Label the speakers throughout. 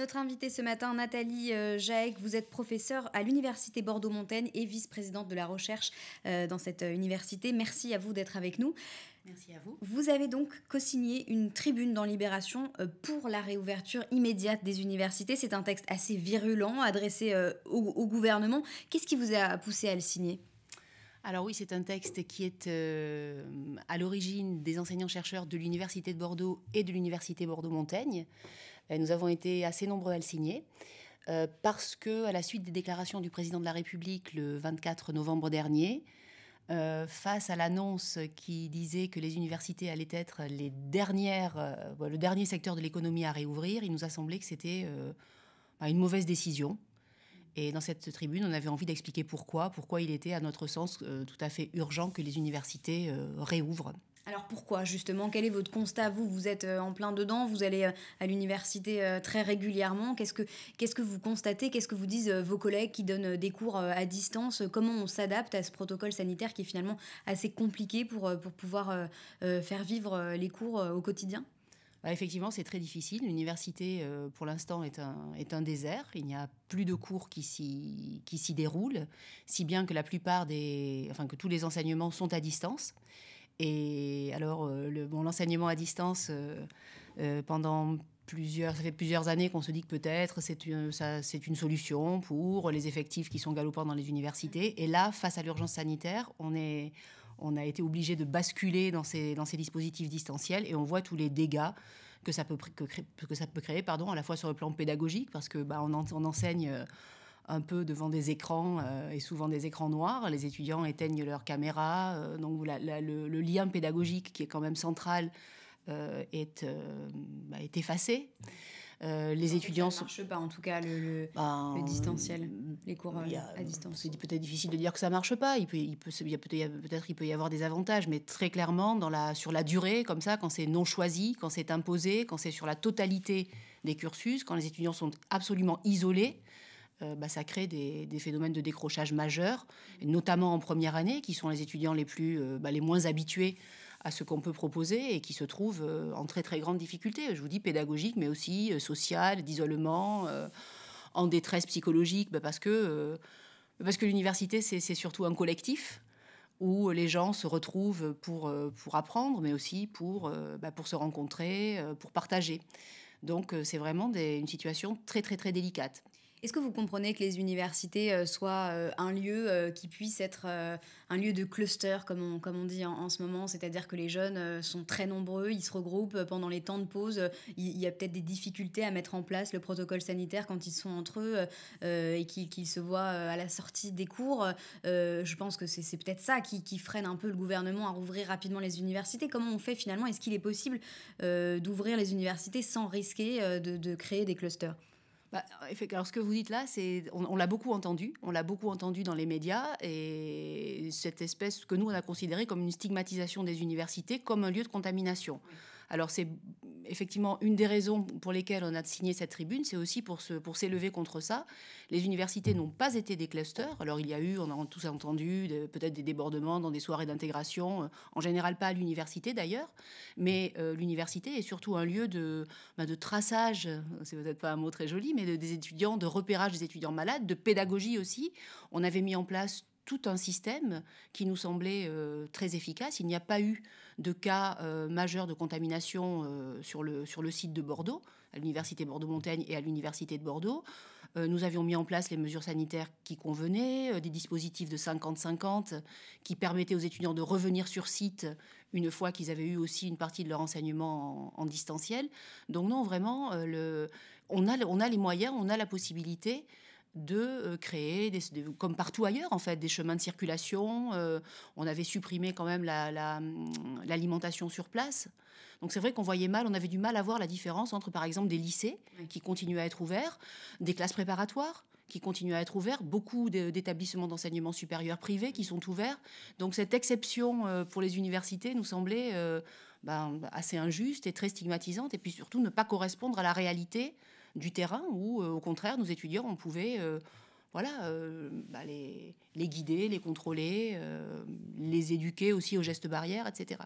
Speaker 1: Notre invitée ce matin, Nathalie euh, Jaec, vous êtes professeure à l'Université Bordeaux-Montaigne et vice-présidente de la recherche euh, dans cette euh, université. Merci à vous d'être avec nous. Merci à vous. Vous avez donc co-signé une tribune dans Libération pour la réouverture immédiate des universités. C'est un texte assez virulent adressé au, gouvernement. Qu'est-ce qui vous a poussé
Speaker 2: à le signer alors oui, c'est un texte qui est à l'origine des enseignants-chercheurs de l'Université de Bordeaux et de l'Université Bordeaux-Montaigne, euh, nous avons été assez nombreux à le signer. Euh, parce que, à la suite des déclarations du président de la République le 24 novembre dernier, euh, face à l'annonce qui disait que les universités allaient être les dernières, le dernier secteur de l'économie à réouvrir, il nous a semblé que c'était bah, une mauvaise décision. Et dans cette tribune, on avait envie d'expliquer pourquoi, pourquoi il était, à notre sens, tout à fait urgent que les universités réouvrent.
Speaker 1: Alors pourquoi justement Quel est votre constat Vous, vous êtes euh, en plein dedans, vous allez euh, à l'université euh, très régulièrement. Qu'est-ce que, qu'est-ce que vous constatez Qu'est-ce que vous disent vos collègues qui donnent des cours à distance Comment on s'adapte à ce protocole sanitaire qui est finalement assez compliqué pour, pour pouvoir faire
Speaker 2: vivre les cours au quotidien bah, effectivement, c'est très difficile. L'université, pour l'instant, est un, est un désert. Il n'y a plus de cours qui s'y, qui s'y déroulent, si bien que la plupart des, enfin que tous les enseignements sont à distance. Et alors, euh, bon, l'enseignement à distance, euh, euh, pendant plusieurs, ça fait plusieurs années qu'on se dit que peut-être c'est une, c'est une solution pour les effectifs qui sont galopants dans les universités. Et là, face à l'urgence sanitaire, on est, on a été obligé de basculer dans ces, dans ces dispositifs distanciels et on voit tous les dégâts que ça peut, que, que ça peut créer pardon, à la fois sur le plan pédagogique, parce que bah, on enseigne un peu devant des écrans, euh, et souvent des écrans noirs. Les étudiants éteignent leurs caméras. Euh, donc le, lien pédagogique, qui est quand même central, euh, bah, est, effacé. les étudiants. Ça ne marche pas, en tout cas, le, ben, distanciel, les cours à distance. C'est peut-être difficile de dire que ça marche pas. Il peut, il peut, peut-être il peut y avoir des avantages, mais très clairement, dans la, sur la durée, comme ça, quand c'est non choisi, quand c'est imposé, quand c'est sur la totalité des cursus, quand les étudiants sont absolument isolés, euh, bah, ça crée des, phénomènes de décrochage majeurs, notamment en première année, qui sont les étudiants les, euh, bah, les moins habitués à ce qu'on peut proposer et qui se trouvent euh, en très très grande difficulté. Je vous dis pédagogique, mais aussi sociale, d'isolement, en détresse psychologique, bah, parce que, parce que l'université, c'est surtout un collectif où les gens se retrouvent pour, apprendre, mais aussi pour, se rencontrer, pour partager. Donc c'est vraiment une situation très très très délicate. Est-ce que vous comprenez que les universités euh, soient euh, un lieu euh, qui
Speaker 1: puisse être un lieu de cluster, comme on, comme on dit en, ce moment, c'est-à-dire que les jeunes sont très nombreux, ils se regroupent pendant les temps de pause, il, y a peut-être des difficultés à mettre en place le protocole sanitaire quand ils sont entre eux et qu'ils se voient à la sortie des cours. je pense que c'est peut-être ça qui, freine un peu le gouvernement à rouvrir rapidement les universités. Comment on fait finalement Est-ce qu'il est possible d'ouvrir les universités sans risquer de créer des clusters
Speaker 2: bah, alors, ce que vous dites là, c'est on, l'a beaucoup entendu, on l'a beaucoup entendu dans les médias, et cette espèce que nous on a considérée comme une stigmatisation des universités, comme un lieu de contamination. Alors c'est effectivement, une des raisons pour lesquelles on a signé cette tribune, c'est aussi pour, pour s'élever contre ça. Les universités n'ont pas été des clusters. Alors, il y a eu, on a tous entendu, peut-être des débordements dans des soirées d'intégration, euh, en général pas à l'université d'ailleurs, mais euh, l'université est surtout un lieu bah, de, traçage, c'est peut-être pas un mot très joli, mais des étudiants, de repérage des étudiants malades, de pédagogie aussi. On avait mis en place tout un système qui nous semblait euh, très efficace. Il n'y a pas eu de cas euh, majeurs majeur de contamination euh, sur, le, sur le site de Bordeaux, à l'université Bordeaux-Montaigne et à l'université de Bordeaux. nous avions mis en place les mesures sanitaires qui convenaient, des dispositifs de 50-50 qui permettaient aux étudiants de revenir sur site une fois qu'ils avaient eu aussi une partie de leur enseignement en, distanciel. Donc non, vraiment, le, on, a, on a les moyens, on a la possibilité de euh, créer, comme partout ailleurs en fait, des chemins de circulation. Euh, on avait supprimé quand même l'alimentation sur place. Donc c'est vrai qu'on voyait mal, on avait du mal à voir la différence entre par exemple des lycées qui continuent à être ouverts, des classes préparatoires qui continuent à être ouverts, beaucoup d'établissements d'enseignement supérieur privé qui sont ouverts. Donc cette exception euh, pour les universités nous semblait ben, assez injuste et très stigmatisante, et puis surtout ne pas correspondre à la réalité du terrain où, euh, au contraire, nos étudiants, on pouvait euh, voilà, euh, bah, les, guider, les contrôler, les éduquer aussi aux gestes barrières, etc.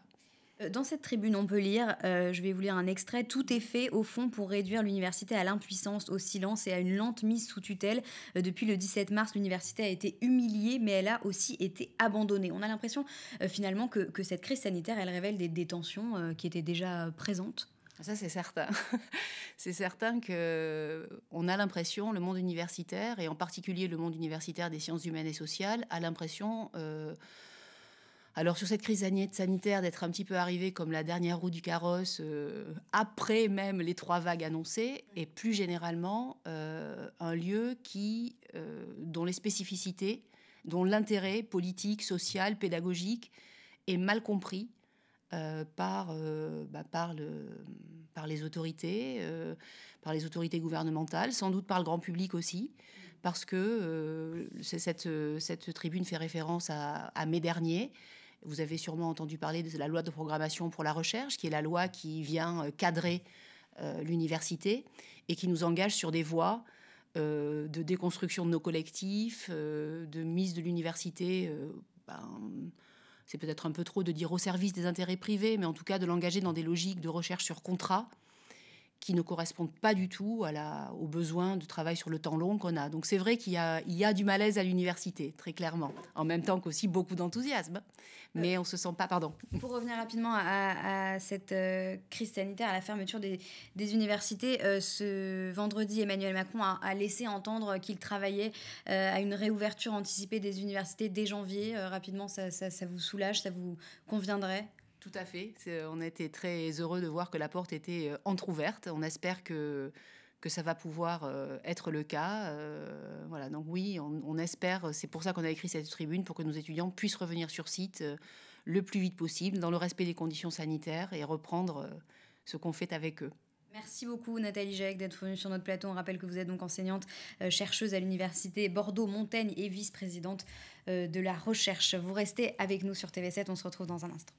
Speaker 2: Dans cette tribune,
Speaker 1: on peut lire, je vais vous lire un extrait, Tout est fait au fond pour réduire l'université à l'impuissance, au silence et à une lente mise sous tutelle. depuis le 17 mars, l'université a été humiliée, mais elle a aussi été abandonnée. On a l'impression finalement que, cette crise sanitaire, elle révèle des, détentions
Speaker 2: qui étaient déjà présentes. Ah, ça, c'est certain. c'est certain que euh, on a l'impression, le monde universitaire, et en particulier le monde universitaire des sciences humaines et sociales, a l'impression. Euh, alors sur cette crise sanitaire, d'être un petit peu arrivé comme la dernière roue du carrosse, euh, après même les trois vagues annoncées, et plus généralement un lieu qui, dont les spécificités, dont l'intérêt politique, social, pédagogique est mal compris euh, par, euh, bah, par, le, par, les autorités, euh, par les autorités gouvernementales, sans doute par le grand public aussi, parce que cette, cette, tribune fait référence à, mai dernier. Vous avez sûrement entendu parler de la loi de programmation pour la recherche, qui est la loi qui vient cadrer l'université et qui nous engage sur des voies de déconstruction de nos collectifs, de mise de l'université ben, c'est peut-être un peu trop de dire au service des intérêts privés, mais en tout cas de l'engager dans des logiques de recherche sur contrat, qui ne correspondent pas du tout à la, aux besoins de travail sur le temps long qu'on a. Donc c'est vrai qu'il y, a, du malaise à l'université, très clairement, en même temps qu'aussi beaucoup d'enthousiasme. Euh, Mais on on se sent pas, pardon.
Speaker 1: Pour revenir rapidement à, cette euh, crise sanitaire, à la fermeture des, universités, euh, ce vendredi, Emmanuel Macron a, laissé entendre qu'il travaillait à une réouverture anticipée des universités dès
Speaker 2: janvier. rapidement, ça vous soulage, ça vous conviendrait tout à fait. Euh, on était très heureux de voir que la porte était euh, entr'ouverte. On espère que, que ça va pouvoir euh, être le cas. voilà, donc oui, on, espère, c'est pour ça qu'on a écrit cette tribune, pour que nos étudiants puissent revenir sur site le plus vite possible, dans le respect des conditions sanitaires, et reprendre ce qu'on fait avec eux.
Speaker 1: Merci beaucoup Nathalie Jacques, d'être venue sur notre plateau. On rappelle que vous êtes donc enseignante chercheuse à l'université Bordeaux-Montaigne et vice-présidente de la recherche. Vous restez avec nous sur TV7, on se retrouve dans un instant.